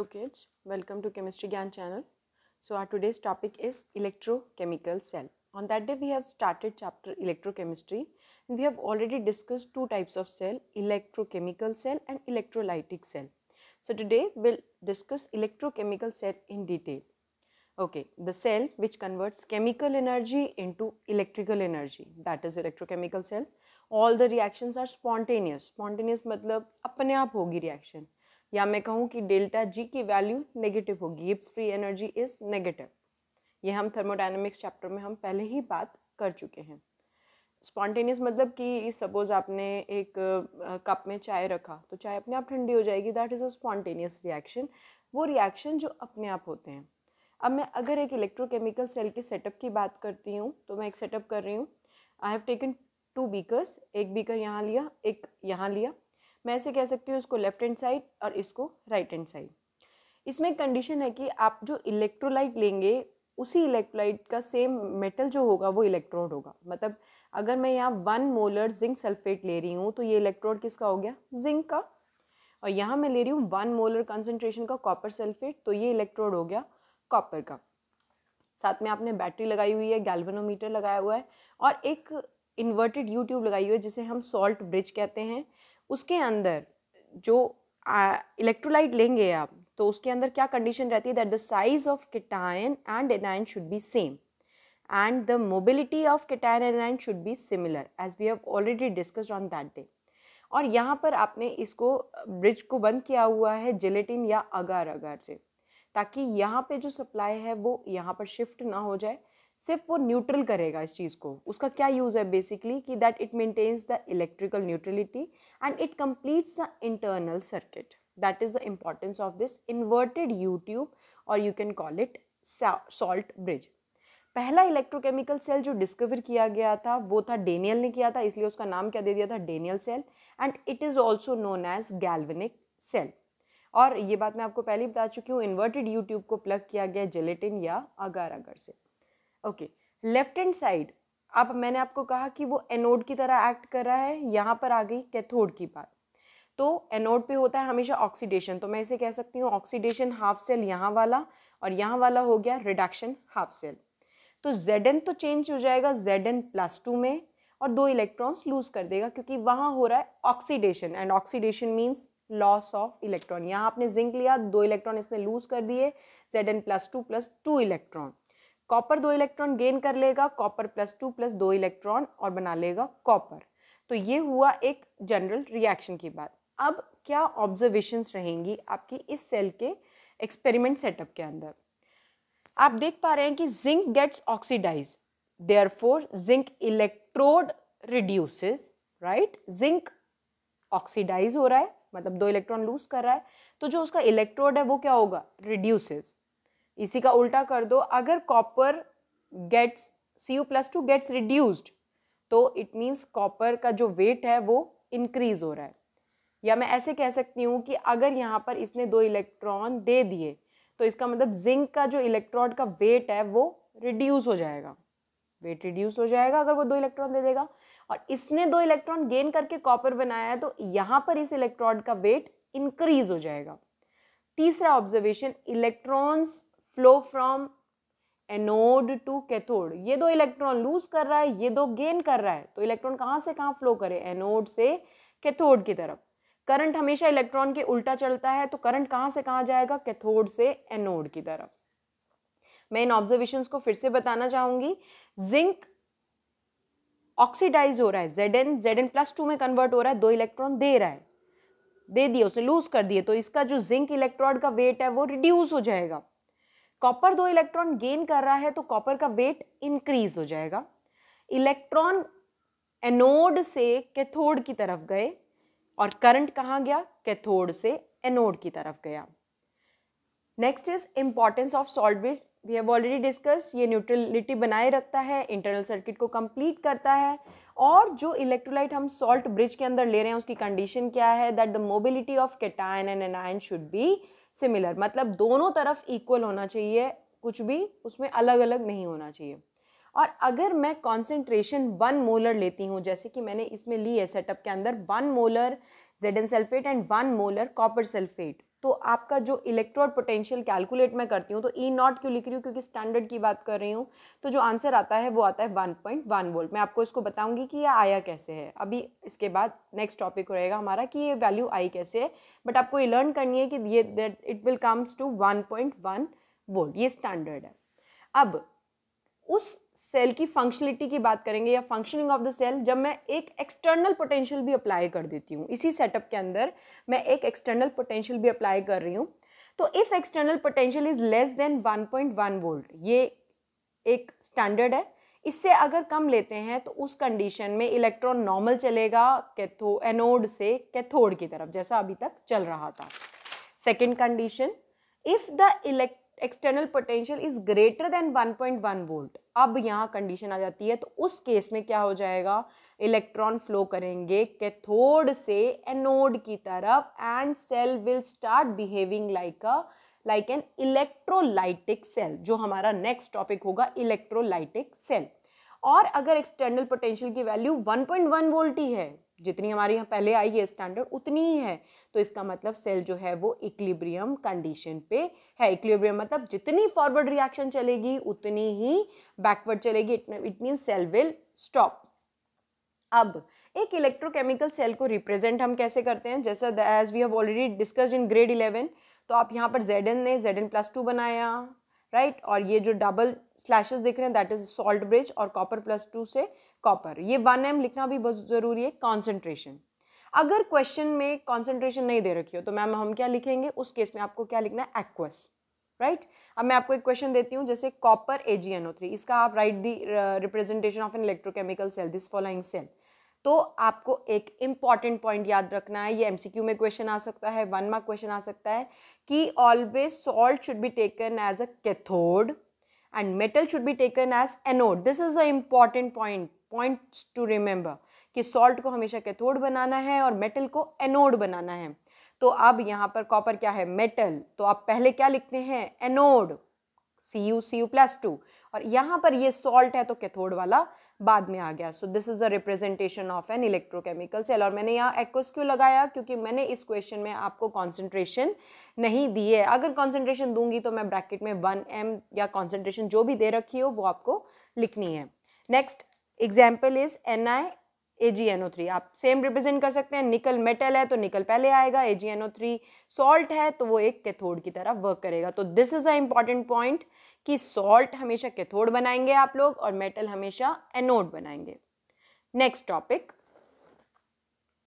Hello kids, welcome to Chemistry Gyan channel. So our today's topic is electrochemical cell. On that day we have started chapter electrochemistry and we have already discussed two types of cell, electrochemical cell and electrolytic cell. So today we'll discuss electrochemical cell in detail. Okay, the cell which converts chemical energy into electrical energy that is electrochemical cell. All the reactions are spontaneous. Spontaneous मतलब अपने आप होगी reaction. या मैं कहूँ कि delta G की value negative होगी Gibbs free energy is negative ये हम थर्मोडाइनमिक्स चैप्टर में हम पहले ही बात कर चुके हैं स्पॉन्टेनियस मतलब कि सपोज़ आपने एक कप में चाय रखा तो चाय अपने आप ठंडी हो जाएगी that is a spontaneous reaction वो रिएक्शन जो अपने आप होते हैं अब मैं अगर एक इलेक्ट्रोकेमिकल सेल के सेटअप की बात करती हूँ तो मैं एक सेटअप कर रही हूँ I have taken two beakers एक बीकर यहाँ लिया एक यहाँ लिया मैं ऐसे कह सकती हूँ इसको लेफ्ट हैंड साइड और इसको राइट हैंड साइड इसमें कंडीशन है कि आप जो इलेक्ट्रोलाइट लेंगे उसी इलेक्ट्रोलाइट का सेम मेटल जो होगा वो इलेक्ट्रोड होगा मतलब अगर मैं यहाँ वन मोलर जिंक सल्फेट ले रही हूँ तो ये इलेक्ट्रोड किसका हो गया जिंक का और यहाँ मैं ले रही हूँ वन मोलर कंसनट्रेशन का कॉपर सल्फेट तो ये इलेक्ट्रोड हो गया कॉपर का साथ में आपने बैटरी लगाई हुई है गैल्वेनोमीटर लगाया हुआ है और एक इन्वर्टेड यू ट्यूब लगाई हुई है जिसे हम सॉल्ट ब्रिज कहते हैं उसके अंदर जो इलेक्ट्रोलाइट लेंगे आप तो उसके अंदर क्या कंडीशन रहती है that the size of cation and anion should be same and the mobility of cation and anion should be similar as we have already discussed on that day और यहाँ पर आपने इसको ब्रिज को बंद किया हुआ है जिलेटिन या अगार अगार से ताकि यहाँ पे जो सप्लाई है वो यहाँ पर शिफ्ट ना हो जाए सिर्फ वो न्यूट्रल करेगा इस चीज़ को उसका क्या यूज़ है बेसिकली कि that it maintains the electrical neutrality and it completes the internal circuit that is the importance of this inverted U tube और you can call it salt bridge पहला इलेक्ट्रोकेमिकल सेल जो डिस्कवर किया गया था वो था डेनियल ने किया था इसलिए उसका नाम क्या दे दिया था Daniel cell and it is also known as galvanic cell और ये बात मैं आपको पहले बता चुकी हूँ इन्वर्टेड यूट्यूब को प्लग किया गया जेलेटिन या अगर अगर से ओके लेफ्ट हैंड साइड अब मैंने आपको कहा कि वो एनोड की तरह एक्ट कर रहा है यहाँ पर आ गई कैथोड की बात तो एनोड पे होता है हमेशा ऑक्सीडेशन तो मैं इसे कह सकती हूँ ऑक्सीडेशन हाफ सेल यहाँ वाला और यहाँ वाला हो गया रिडक्शन हाफ सेल तो जेड तो चेंज हो जाएगा जेड एन प्लस टू में और दो इलेक्ट्रॉन्स लूज कर देगा क्योंकि वहाँ हो रहा है oxidation and oxidation means loss of electron यहाँ आपने जिंक लिया दो इलेक्ट्रॉन इसने लूज कर दिए Z N plus two plus two electron copper दो इलेक्ट्रॉन गेन कर लेगा कॉपर प्लस टू प्लस दो इलेक्ट्रॉन और बना लेगा कॉपर तो ये हुआ एक जनरल रिएक्शन की बात अब क्या ऑब्जर्वेशंस रहेंगी आपकी इस सेल के एक्सपेरिमेंट सेटअप के अंदर आप देख पा रहे हैं कि zinc gets oxidise therefore zinc electrode reduces right zinc oxidise हो रहा है मतलब दो इलेक्ट्रॉन लूज कर रहा है तो जो उसका इलेक्ट्रोड है वो क्या होगा रिड्यूसेस इसी का उल्टा कर दो अगर copper gets C U plus two gets reduced तो इट मीन्स कॉपर का जो वेट है वो इंक्रीज हो रहा है या मैं ऐसे कह सकती हूँ कि अगर यहाँ पर इसने दो इलेक्ट्रॉन दे दिए तो इसका मतलब जिंक का जो इलेक्ट्रॉन का वेट है वो रिड्यूस हो जाएगा वेट रिड्यूस हो जाएगा अगर वो दो इलेक्ट्रॉन दे देगा और इसने दो इलेक्ट्रॉन गेन करके कॉपर बनाया है तो यहाँ पर इस इलेक्ट्रॉन का वेट इंक्रीज हो जाएगा तीसरा observation electrons flow from anode to cathode ये दो इलेक्ट्रॉन लूज कर रहा है ये दो गेन कर रहा है तो इलेक्ट्रॉन कहाँ से कहाँ फ्लो करे एनोड से कैथोड की तरफ करंट हमेशा इलेक्ट्रॉन के उल्टा चलता है तो करंट कहाँ से कहाँ जाएगा कैथोड से एनोड की तरफ मैं इन ऑब्जर्वेशन को फिर से बताना चाहूंगी जिंक ऑक्सीडाइज हो रहा है Z N Z N plus two में कन्वर्ट हो रहा है दो इलेक्ट्रॉन दे रहा है दे दिया उसने लूज कर दिए तो इसका जो जिंक इलेक्ट्रॉड का वेट है वो रिड्यूस हो जाएगा कॉपर दो इलेक्ट्रॉन गेन कर रहा है तो कॉपर का वेट इंक्रीज हो जाएगा इलेक्ट्रॉन एनोड से कैथोड की तरफ गए और करंट कहाँ गया कैथोड से एनोड की तरफ गया next is importance of salt bridge we have already discuss ये न्यूट्रलिटी बनाए रखता है इंटरनल सर्किट को कंप्लीट करता है और जो इलेक्ट्रोलाइट हम सॉल्ट ब्रिज के अंदर ले रहे हैं उसकी कंडीशन क्या है that the mobility of cation and anion should be similar मतलब दोनों तरफ इक्वल होना चाहिए कुछ भी उसमें अलग अलग नहीं होना चाहिए और अगर मैं कॉन्सेंट्रेशन वन मोलर लेती हूँ जैसे कि मैंने इसमें ली है सेटअप के अंदर one molar Z N sulphate and one molar copper sulphate तो आपका जो इलेक्ट्रोड पोटेंशियल कैलकुलेट मैं करती हूँ तो ई e नॉट क्यों लिख रही हूँ क्योंकि स्टैंडर्ड की बात कर रही हूँ तो जो आंसर आता है वो आता है वन पॉइंट वन वोल्ट मैं आपको इसको बताऊँगी कि ये आया कैसे है अभी इसके बाद नेक्स्ट टॉपिक रहेगा हमारा कि ये वैल्यू आई कैसे है बट आपको ये लर्न करनी है कि ये that it will comes to one point one volt ये स्टैंडर्ड है अब उस सेल की फंक्शनलिटी की बात करेंगे या फंक्शनिंग ऑफ द सेल जब मैं एक एक्सटर्नल पोटेंशियल भी अप्लाई कर देती हूँ इसी सेटअप के अंदर मैं एक एक्सटर्नल पोटेंशियल भी अप्लाई कर रही हूँ तो if external potential is less than 1.1 volt ये एक स्टैंडर्ड है इससे अगर कम लेते हैं तो उस कंडीशन में इलेक्ट्रॉन नॉर्मल चलेगा कैथो एनोड से कैथोड की तरफ जैसा अभी तक चल रहा था second condition if the elect external potential is greater than 1.1 volt अब यहाँ कंडीशन आ जाती है तो उस केस में क्या हो जाएगा इलेक्ट्रॉन फ्लो करेंगे कैथोड से एनोड की तरफ and cell will start behaving like a like an electrolytic cell जो हमारा नेक्स्ट टॉपिक होगा इलेक्ट्रोलाइटिक सेल और अगर एक्सटर्नल पोटेंशियल की वैल्यू 1.1 वोल्ट ही है जितनी हमारी यहाँ पहले आई है स्टैंडर्ड उतनी ही है तो इसका मतलब सेल जो है वो इक्लिब्रियम कंडीशन पे है इक्लिब्रियम मतलब जितनी फॉरवर्ड रिएक्शन चलेगी उतनी ही बैकवर्ड चलेगी it mean cell will stop अब एक इलेक्ट्रोकेमिकल सेल को रिप्रेजेंट हम कैसे करते हैं जैसा as we have already discussed in grade eleven तो आप यहाँ पर जेड ने जेड एन प्लस टू बनाया राइट right? और ये जो डबल स्लैशेस दिख रहे हैं दैट इज सॉल्ट ब्रिज और कॉपर प्लस टू से कॉपर ये वन एम लिखना भी बहुत ज़रूरी है कॉन्सेंट्रेशन अगर क्वेश्चन में कॉन्सेंट्रेशन नहीं दे रखी हो तो मैम हम क्या लिखेंगे उस केस में आपको क्या लिखना है एक्वस राइट right? अब मैं आपको एक क्वेश्चन देती हूँ जैसे copper A G N O three इसका आप write the representation of an electrochemical cell this following cell तो आपको एक इम्पॉर्टेंट पॉइंट याद रखना है ये एमसीक्यू में क्वेश्चन आ सकता है वन मार्क क्वेश्चन आ सकता है कि always salt should be taken as a cathode and metal should be taken as anode this is a important point points to remember कि सॉल्ट को हमेशा कैथोड बनाना है और मेटल को एनोड बनाना है तो अब यहाँ पर कॉपर क्या है मेटल तो आप पहले क्या लिखते हैं anode C U C U plus two और यहाँ पर ये सॉल्ट है तो कैथोड वाला बाद में आ गया so this is a representation of an electrochemical cell और मैंने यहाँ एक्वस क्यों लगाया क्योंकि मैंने इस क्वेश्चन में आपको कॉन्सेंट्रेशन नहीं दी है अगर कॉन्सेंट्रेशन दूंगी तो मैं ब्रैकेट में वन एम या कॉन्सेंट्रेशन जो भी दे रखी हो वो आपको लिखनी है next example is N I A G N O three आप सेम रिप्रेजेंट कर सकते हैं निकल मेटल है तो निकल पहले आएगा A G N O three salt है तो वो एक कैथोड की तरह वर्क करेगा तो this is a important point कि सॉल्ट हमेशा कैथोड बनाएंगे आप लोग और मेटल हमेशा एनोड बनाएंगे नेक्स्ट टॉपिक